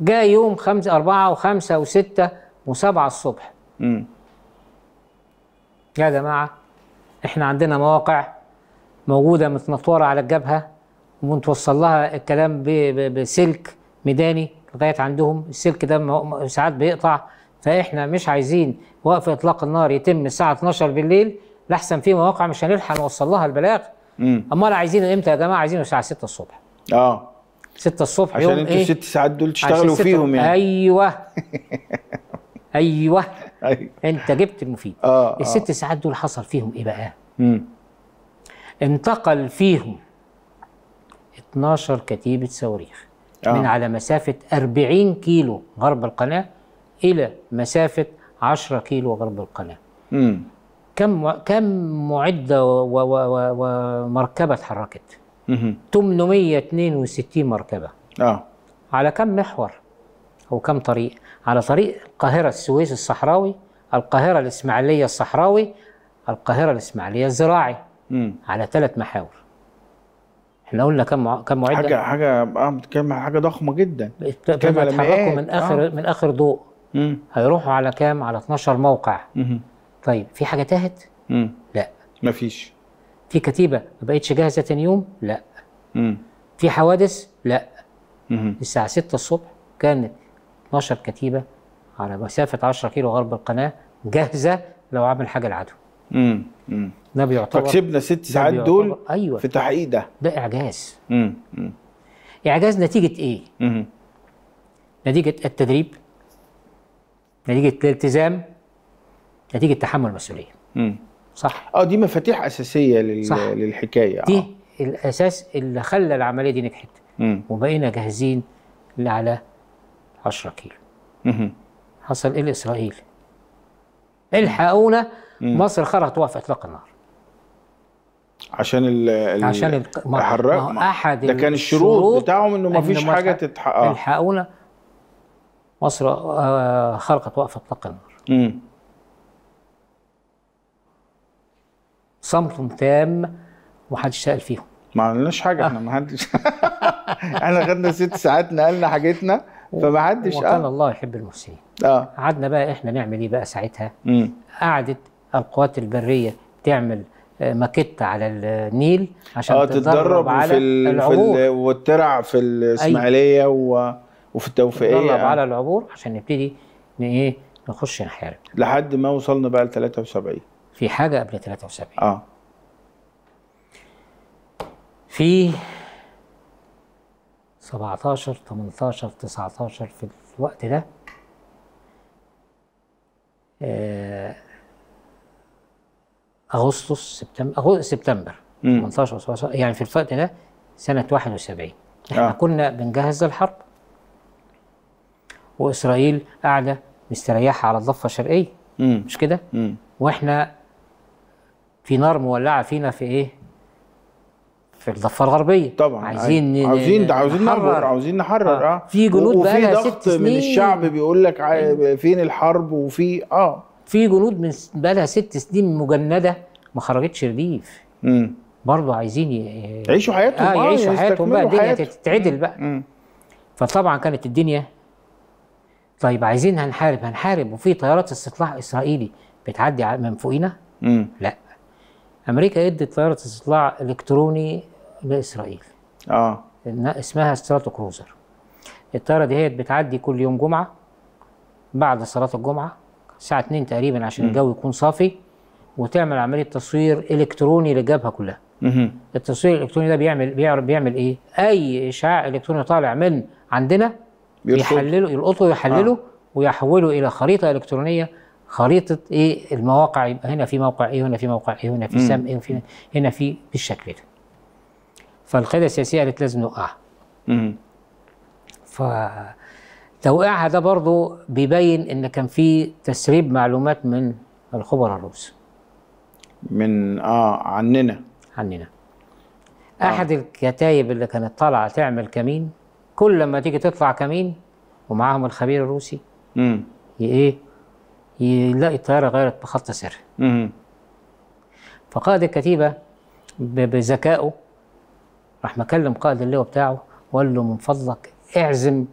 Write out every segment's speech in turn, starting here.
جاء يوم خمسة أربعة وخمسة وستة وسبعة الصبح امم يا جماعة احنا عندنا مواقع موجودة متنطورة على الجبهة ومتوصل لها الكلام بسلك ميداني لغاية عندهم السلك ده ساعات بيقطع فاحنا مش عايزين وقف اطلاق النار يتم الساعة 12 بالليل لحسن في مواقع مش هنلحق نوصل لها البلاغ امال عايزينه امتى يا جماعة عايزينه الساعة 6 الصبح اه 6 الصبح عشان انتوا إيه؟ الست ساعات دول تشتغلوا فيهم يعني ايوه ايوه ايوه انت جبت المفيد آه, آه. الست آه. ساعات دول حصل فيهم ايه بقى؟ مم. انتقل فيهم 12 كتيبه صواريخ آه. من على مسافه 40 كيلو غرب القناه الى مسافه 10 كيلو غرب القناه. مم. كم كم معده ومركبه اتحركت؟ 862 مركبه اه على كم محور او كم طريق على طريق القاهره السويس الصحراوي القاهره الاسماعيليه الصحراوي القاهره الاسماعيليه الزراعي مم. على ثلاث محاور احنا قلنا كم كم معدة حاجه حاجه اه بتتكلم حاجه ضخمه جدا كم هيتحركوا من اخر آه. من اخر ضوء مم. هيروحوا على كام على 12 موقع مم. طيب في حاجه تاهت لا مفيش في كتيبه ما بقتش جاهزه تاني يوم لا مم. في حوادث لا مم. الساعه 6 الصبح كانت 12 كتيبه على مسافه 10 كيلو غرب القناه جاهزه لو عمل حاجه العدو امم ده بيعتبر فكسبنا ست ساعات دول أيوة. في التحقيق ده ده اعجاز امم اعجاز نتيجه ايه؟ مم. نتيجه التدريب نتيجه الالتزام نتيجه تحمل المسؤوليه امم صح اه دي مفاتيح اساسيه لل... صح. للحكايه دي آه. الاساس اللي خلى العمليه دي نجحت وبقينا جاهزين لعلى 10 كيلو مم. حصل ايه لاسرائيل؟ الحقونا مصر خرجت وقف اطلاق النار عشان ال عشان الحراق احد ده كان الشروط بتاعهم انه ما فيش حاجه تتحقق الحقونا مصر خرجت آه، خرقت وقف اطلاق النار صمت تام ومحدش سال فيهم ما عملناش حاجه احنا آه. ما حدش احنا خدنا ست ساعات نقلنا حاجتنا فما حدش آه. وكان آه. الله يحب المحسنين اه قعدنا بقى احنا نعمل ايه بقى ساعتها امم قعدت القوات البريه تعمل آه، ماكيت على النيل عشان آه تتدرب على في العبور في والترع في الاسماعيليه أيوة. و... وفي التوفيقيه تتدرب على العبور عشان نبتدي ايه نخش نحارب لحد ما وصلنا بقى ل 73 في حاجة قبل 73 اه في 17 18 19 في الوقت ده آه، اغسطس سبتمبر سبتمبر 18 17 يعني في الوقت ده سنة 71 احنا آه. كنا بنجهز للحرب واسرائيل قاعدة مستريحة على الضفة الشرقية مم. مش كده؟ واحنا في نار مولعه فينا في ايه؟ في الضفه الغربيه طبعا عايزين عاوزين عاوزين نحرر عايزين نحرر آه. اه في جنود وفي ضغط ست سنين. من الشعب بيقول لك أيوة. فين الحرب وفي اه في جنود من بقى لها ست سنين مجنده ما خرجتش رديف امم برضه عايزين ي... يعيشوا حياتهم اه, آه، يعيشوا حياتهم بقى الدنيا تتعدل بقى مم. فطبعا كانت الدنيا طيب عايزين هنحارب هنحارب وفي طيارات استطلاع اسرائيلي بتعدي من فوقينا؟ لا امريكا ادت طياره استطلاع الكتروني لاسرائيل اه اسمها استراتو كروزر الطياره دي هي بتعدي كل يوم جمعه بعد صلاه الجمعه الساعه 2 تقريبا عشان م. الجو يكون صافي وتعمل عمليه تصوير الكتروني للجبهه كلها م. التصوير الالكتروني ده بيعمل بيعرف بيعمل ايه اي اشعاع الكتروني طالع من عندنا يحلله يلقطه ويحلله آه. ويحوله الى خريطه الكترونيه خريطه ايه المواقع يبقى هنا في موقع ايه هنا في موقع ايه هنا في سم ايه وفي هنا في بالشكل ده فالقياده السياسيه قالت لازم نوقعها ف توقيعها ده برضه بيبين ان كان في تسريب معلومات من الخبراء الروس من اه عننا عننا آه. احد الكتايب اللي كانت طالعه تعمل كمين كل لما تيجي تطلع كمين ومعاهم الخبير الروسي امم ايه يلاقي الطياره غيرت بخط سري فقائد الكتيبه بذكائه راح مكلم قائد اللواء بتاعه وقال له من فضلك اعزم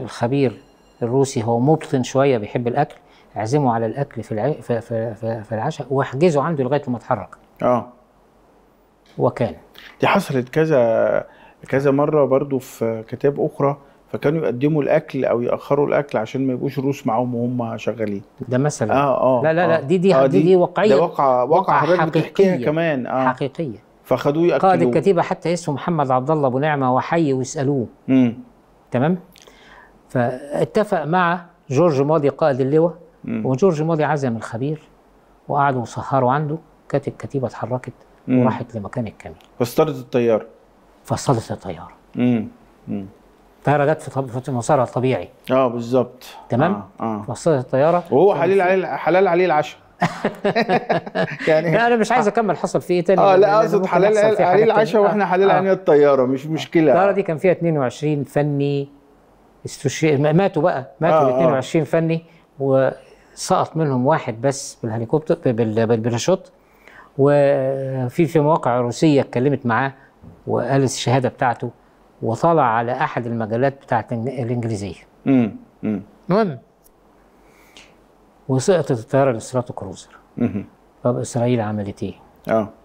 الخبير الروسي هو مبطن شويه بيحب الاكل اعزمه على الاكل في الع... في, في, في, في العشاء واحجزه عنده لغايه لما اتحرك اه وكان دي حصلت كذا كذا مره برضو في كتاب اخرى فكانوا يقدموا الاكل او ياخروا الاكل عشان ما يبقوش روس معاهم وهم شغالين ده مثلا اه اه لا لا لا آه. دي دي آه دي, دي واقعيه ده واقع واقع حقيقيه كمان اه حقيقيه فخدوه ياكلوه قائد الكتيبه حتى اسمه محمد عبد الله ابو نعمه وحي ويسالوه امم تمام فاتفق مع جورج ماضي قائد اللواء وجورج ماضي عزم الخبير وقعدوا وسهروا عنده كانت الكتيبه اتحركت وراحت لمكان الكامل فصلت الطياره فصلت الطياره امم الطياره جت في مسارها الطبيعي اه بالظبط تمام آه. آه. الطياره وهو حليل عليه حلال عليه العشاء يعني لا انا مش عايز اكمل حصل في ايه تاني اه لا اقصد حلال عليه العشاء واحنا حلال آه. علينا الطياره مش مشكله الطياره دي كان فيها 22 فني استشي... ماتوا بقى ماتوا آه 22 آه. فني وسقط منهم واحد بس بالهليكوبتر بالبراشوت وفي في مواقع روسيه اتكلمت معاه وقالت الشهاده بتاعته وطلع على احد المجلات بتاعت الانجليزيه المهم وسقطت الطياره الاستراتو كروزر طب اسرائيل عملت ايه؟ اه